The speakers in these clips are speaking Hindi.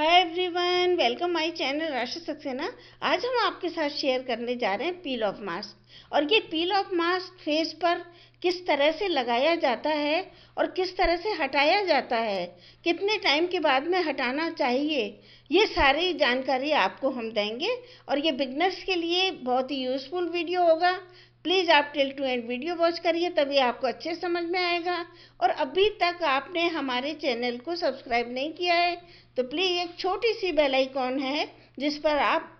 hi everyone welcome my channel Rashi Saxena आज हम आपके साथ शेयर करने जा रहे हैं पील ऑफ मास्क और ये पील ऑफ मास्क फेस पर किस तरह से लगाया जाता है और किस तरह से हटाया जाता है कितने टाइम के बाद में हटाना चाहिए ये सारी जानकारी आपको हम देंगे और ये बिगनर्स के लिए बहुत ही यूज़फुल वीडियो होगा प्लीज़ आप till to end video watch करिए तभी आपको अच्छे समझ में आएगा और अभी तक आपने हमारे चैनल को सब्सक्राइब नहीं किया है तो प्लीज़ एक छोटी सी बेल आइकॉन है जिस पर आप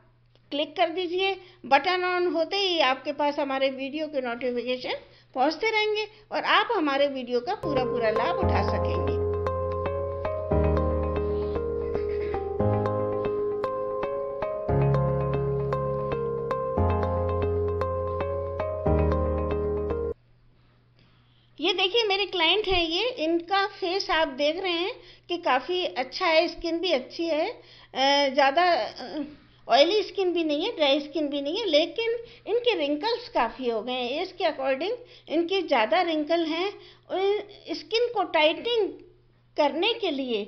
क्लिक कर दीजिए बटन ऑन होते ही आपके पास हमारे वीडियो के नोटिफिकेशन पहुंचते रहेंगे और आप हमारे वीडियो का पूरा पूरा लाभ उठा सकेंगे देखिए मेरे क्लाइंट हैं ये इनका फेस आप देख रहे हैं कि काफ़ी अच्छा है स्किन भी अच्छी है ज़्यादा ऑयली स्किन भी नहीं है ड्राई स्किन भी नहीं है लेकिन इनके रिंकल्स काफ़ी हो गए हैं एज के अकॉर्डिंग इनके ज़्यादा रिंकल हैं स्किन को टाइटनिंग करने के लिए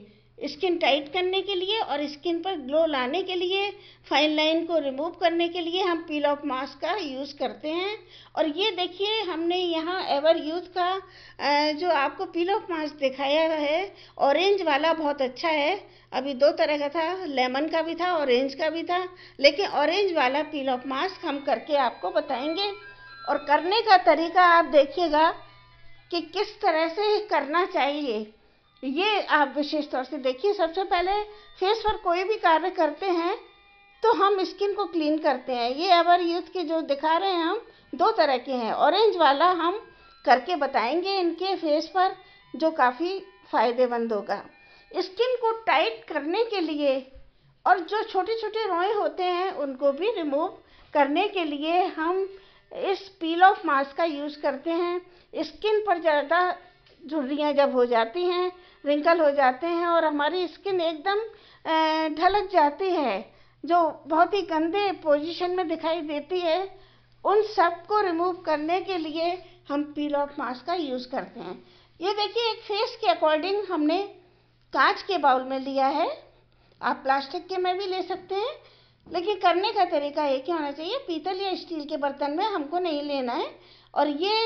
स्किन टाइट करने के लिए और स्किन पर ग्लो लाने के लिए फाइन लाइन को रिमूव करने के लिए हम पील ऑफ मास्क का यूज़ करते हैं और ये देखिए हमने यहाँ एवर यूथ का जो आपको पील ऑफ मास्क दिखाया है ऑरेंज वाला बहुत अच्छा है अभी दो तरह का था लेमन का भी था ऑरेंज का भी था लेकिन ऑरेंज वाला पील ऑफ मास्क हम करके आपको बताएंगे और करने का तरीका आप देखिएगा कि किस तरह से करना चाहिए ये आप विशेष तौर से देखिए सबसे पहले फेस पर कोई भी कार्य करते हैं तो हम स्किन को क्लीन करते हैं ये अवर यूथ के जो दिखा रहे हैं हम दो तरह के हैं ऑरेंज वाला हम करके बताएंगे इनके फेस पर जो काफ़ी फ़ायदेमंद होगा स्किन को टाइट करने के लिए और जो छोटे छोटे रोए होते हैं उनको भी रिमूव करने के लिए हम इस पील ऑफ मास्क का यूज़ करते हैं स्किन पर ज़्यादा झुर्रियाँ जब हो जाती हैं रिंकल हो जाते हैं और हमारी स्किन एकदम ढलक जाती है जो बहुत ही गंदे पोजीशन में दिखाई देती है उन सब को रिमूव करने के लिए हम पील ऑफ मास्क का यूज़ करते हैं ये देखिए एक फेस के अकॉर्डिंग हमने कांच के बाउल में लिया है आप प्लास्टिक के में भी ले सकते हैं लेकिन करने का तरीका एक ही होना चाहिए पीतल या स्टील के बर्तन में हमको नहीं लेना है और ये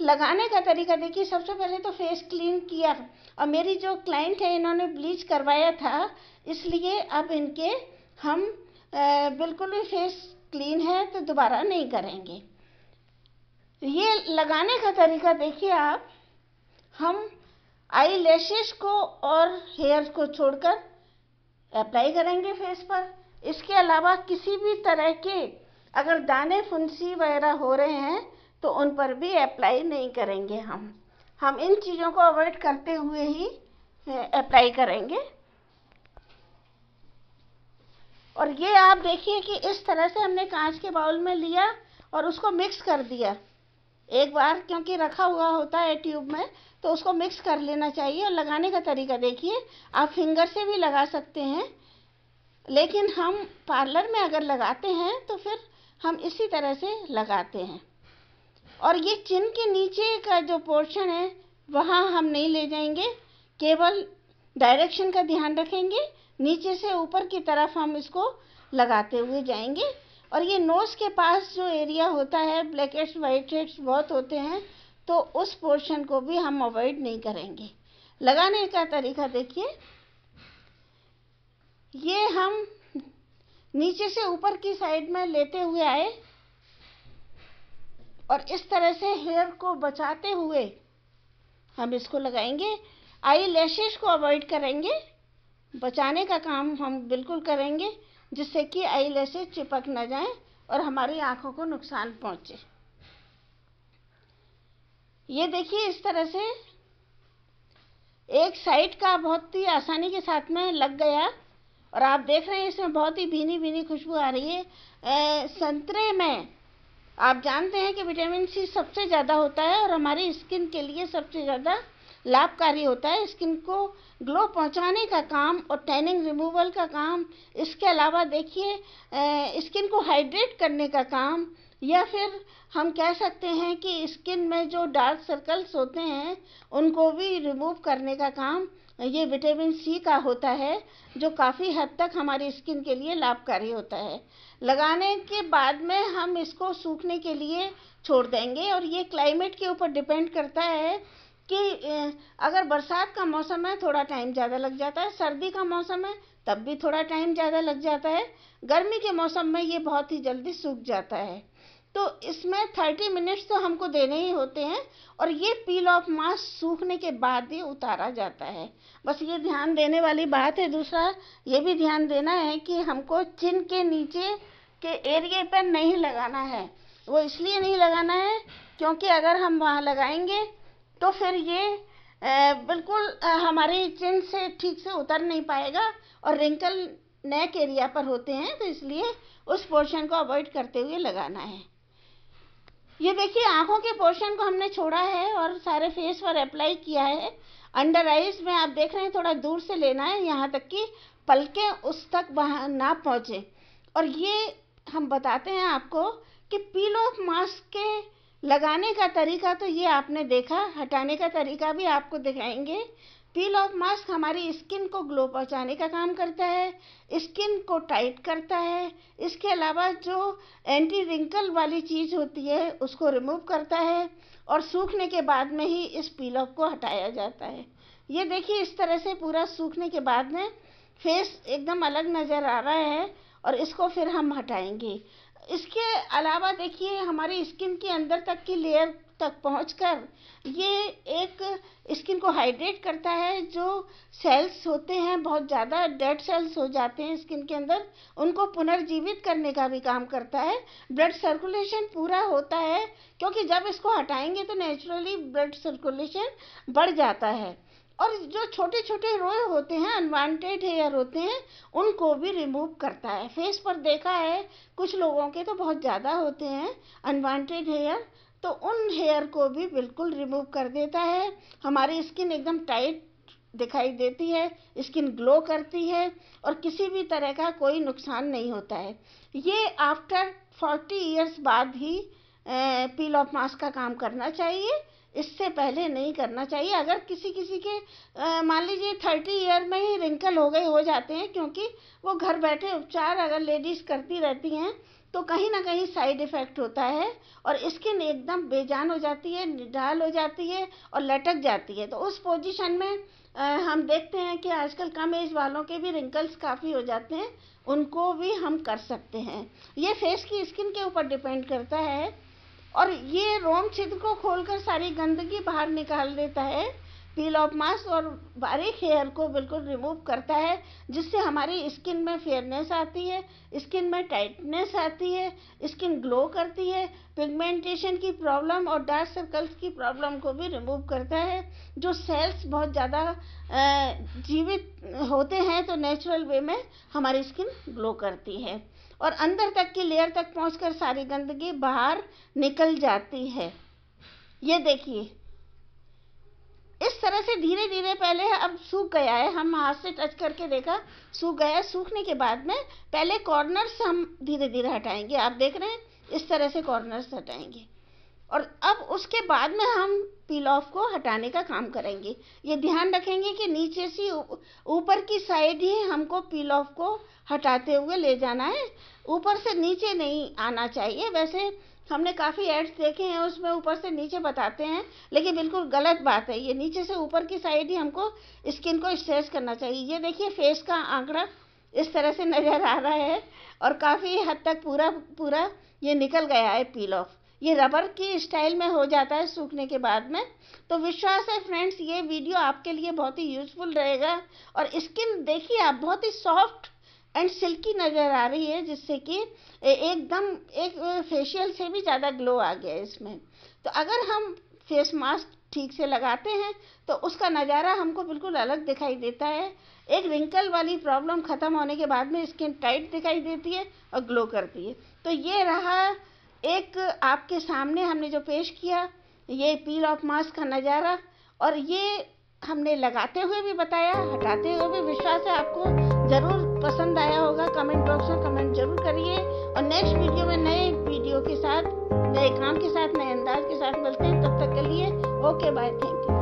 लगाने का तरीका देखिए सबसे पहले तो फेस क्लीन किया और मेरी जो क्लाइंट है इन्होंने ब्लीच करवाया था इसलिए अब इनके हम आ, बिल्कुल भी फेस क्लीन है तो दोबारा नहीं करेंगे ये लगाने का तरीका देखिए आप हम आई लैशेज को और हेयर को छोड़कर अप्लाई करेंगे फेस पर इसके अलावा किसी भी तरह के अगर दाने फुंसी वगैरह हो रहे हैं तो उन पर भी अप्लाई नहीं करेंगे हम हम इन चीज़ों को अवॉइड करते हुए ही अप्लाई करेंगे और ये आप देखिए कि इस तरह से हमने कांच के बाउल में लिया और उसको मिक्स कर दिया एक बार क्योंकि रखा हुआ होता है ट्यूब में तो उसको मिक्स कर लेना चाहिए और लगाने का तरीका देखिए आप फिंगर से भी लगा सकते हैं लेकिन हम पार्लर में अगर लगाते हैं तो फिर हम इसी तरह से लगाते हैं और ये चिन के नीचे का जो पोर्शन है वहाँ हम नहीं ले जाएंगे केवल डायरेक्शन का ध्यान रखेंगे नीचे से ऊपर की तरफ हम इसको लगाते हुए जाएंगे और ये नोज के पास जो एरिया होता है ब्लैक हेड्स वाइट हेड्स बहुत होते हैं तो उस पोर्शन को भी हम अवॉइड नहीं करेंगे लगाने का तरीका देखिए ये हम नीचे से ऊपर की साइड में लेते हुए आए और इस तरह से हेयर को बचाते हुए हम इसको लगाएंगे आई लैशेज को अवॉइड करेंगे बचाने का काम हम बिल्कुल करेंगे जिससे कि आई लैशेज चिपक ना जाए और हमारी आंखों को नुकसान पहुंचे ये देखिए इस तरह से एक साइड का बहुत ही आसानी के साथ में लग गया और आप देख रहे हैं इसमें बहुत ही भीनी भीनी खुशबू आ रही है ए, संतरे में आप जानते हैं कि विटामिन सी सबसे ज़्यादा होता है और हमारी स्किन के लिए सबसे ज़्यादा लाभकारी होता है स्किन को ग्लो पहुंचाने का काम और टैनिंग रिमूवल का काम इसके अलावा देखिए स्किन को हाइड्रेट करने का काम या फिर हम कह सकते हैं कि स्किन में जो डार्क सर्कल्स होते हैं उनको भी रिमूव करने का काम ये विटामिन सी का होता है जो काफ़ी हद तक हमारी स्किन के लिए लाभकारी होता है लगाने के बाद में हम इसको सूखने के लिए छोड़ देंगे और ये क्लाइमेट के ऊपर डिपेंड करता है कि अगर बरसात का मौसम है थोड़ा टाइम ज़्यादा लग जाता है सर्दी का मौसम है तब भी थोड़ा टाइम ज़्यादा लग जाता है गर्मी के मौसम में ये बहुत ही जल्दी सूख जाता है तो इसमें थर्टी मिनट्स तो हमको देने ही होते हैं और ये पील ऑफ मास सूखने के बाद ही उतारा जाता है बस ये ध्यान देने वाली बात है दूसरा ये भी ध्यान देना है कि हमको चिन के नीचे के एरिए पर नहीं लगाना है वो इसलिए नहीं लगाना है क्योंकि अगर हम वहाँ लगाएंगे तो फिर ये बिल्कुल हमारे चिन से ठीक से उतर नहीं पाएगा और रिंकल नेक एरिया पर होते हैं तो इसलिए उस पोर्शन को अवॉइड करते हुए लगाना है ये देखिए आंखों के पोर्शन को हमने छोड़ा है और सारे फेस पर अप्लाई किया है अंडर आइज में आप देख रहे हैं थोड़ा दूर से लेना है यहाँ तक कि पलकें उस तक ना पहुँचे और ये हम बताते हैं आपको कि पीलो मास्क के लगाने का तरीका तो ये आपने देखा हटाने का तरीका भी आपको दिखाएंगे पील ऑफ मास्क हमारी स्किन को ग्लो पहुंचाने का काम करता है स्किन को टाइट करता है इसके अलावा जो एंटी रिंकल वाली चीज़ होती है उसको रिमूव करता है और सूखने के बाद में ही इस पील ऑफ को हटाया जाता है ये देखिए इस तरह से पूरा सूखने के बाद में फेस एकदम अलग नज़र आ रहा है और इसको फिर हम हटाएंगे इसके अलावा देखिए हमारी स्किन के अंदर तक की लेयर तक पहुंचकर ये एक स्किन को हाइड्रेट करता है जो सेल्स होते हैं बहुत ज़्यादा डेड सेल्स हो जाते हैं स्किन के अंदर उनको पुनर्जीवित करने का भी काम करता है ब्लड सर्कुलेशन पूरा होता है क्योंकि जब इसको हटाएंगे तो नेचुरली ब्लड सर्कुलेशन बढ़ जाता है और जो छोटे छोटे रोए होते हैं अनवांटेड हेयर होते हैं उनको भी रिमूव करता है फेस पर देखा है कुछ लोगों के तो बहुत ज़्यादा होते हैं अनवांटेड हेयर तो उन हेयर को भी बिल्कुल रिमूव कर देता है हमारी स्किन एकदम टाइट दिखाई देती है स्किन ग्लो करती है और किसी भी तरह का कोई नुकसान नहीं होता है ये आफ्टर फोर्टी इयर्स बाद ही पील ऑफ मास्क का काम करना चाहिए इससे पहले नहीं करना चाहिए अगर किसी किसी के मान लीजिए थर्टी ईयर में ही रिंकल हो गए हो जाते हैं क्योंकि वो घर बैठे उपचार अगर लेडीज़ करती रहती हैं तो कहीं ना कहीं साइड इफ़ेक्ट होता है और स्किन एकदम बेजान हो जाती है निडाल हो जाती है और लटक जाती है तो उस पोजीशन में आ, हम देखते हैं कि आजकल कम एज वालों के भी रिंकल्स काफ़ी हो जाते हैं उनको भी हम कर सकते हैं ये फेस की स्किन के ऊपर डिपेंड करता है और ये रोम छिद्र को खोलकर सारी गंदगी बाहर निकाल देता है पील ऑफ मास्क और बारीक हेयर को बिल्कुल रिमूव करता है जिससे हमारी स्किन में फेयरनेस आती है स्किन में टाइटनेस आती है स्किन ग्लो करती है पिगमेंटेशन की प्रॉब्लम और डार्क सर्कल्स की प्रॉब्लम को भी रिमूव करता है जो सेल्स बहुत ज़्यादा जीवित होते हैं तो नेचुरल वे में हमारी स्किन ग्लो करती है और अंदर तक की लेयर तक पहुँच सारी गंदगी बाहर निकल जाती है ये देखिए इस तरह से धीरे धीरे पहले अब सूख गया है हम हाथ से टच करके देखा सूख गया सूखने के बाद में पहले कॉर्नर्स हम धीरे धीरे हटाएंगे आप देख रहे हैं इस तरह से कॉर्नर्स हटाएंगे और अब उसके बाद में हम पील ऑफ को हटाने का काम करेंगे ये ध्यान रखेंगे कि नीचे से ऊपर की साइड ही हमको पील ऑफ को हटाते हुए ले जाना है ऊपर से नीचे नहीं आना चाहिए वैसे हमने काफ़ी एड्स देखे हैं उसमें ऊपर से नीचे बताते हैं लेकिन बिल्कुल गलत बात है ये नीचे से ऊपर की साइड ही हमको स्किन को स्ट्रेच करना चाहिए ये देखिए फेस का आंकड़ा इस तरह से नज़र आ रहा है और काफ़ी हद तक पूरा पूरा ये निकल गया है पील ऑफ ये रबर की स्टाइल में हो जाता है सूखने के बाद में तो विश्वास है फ्रेंड्स ये वीडियो आपके लिए बहुत ही यूज़फुल रहेगा और स्किन देखिए आप बहुत ही सॉफ्ट एंड सिल्की नज़र आ रही है जिससे कि एकदम एक फेशियल से भी ज़्यादा ग्लो आ गया है इसमें तो अगर हम फेस मास्क ठीक से लगाते हैं तो उसका नज़ारा हमको बिल्कुल अलग दिखाई देता है एक रिंकल वाली प्रॉब्लम ख़त्म होने के बाद में स्किन टाइट दिखाई देती है और ग्लो करती है तो ये रहा एक आपके सामने हमने जो पेश किया ये पील ऑफ मास्क का नज़ारा और ये हमने लगाते हुए भी बताया हटाते हुए भी विश्वास है आपको ज़रूर पसंद आया होगा कमेंट बॉक्स में कमेंट जरूर करिए और नेक्स्ट वीडियो में नए वीडियो के साथ नए काम के साथ नए अंदाज के साथ मिलते हैं तब तक के लिए ओके बाय थैंक यू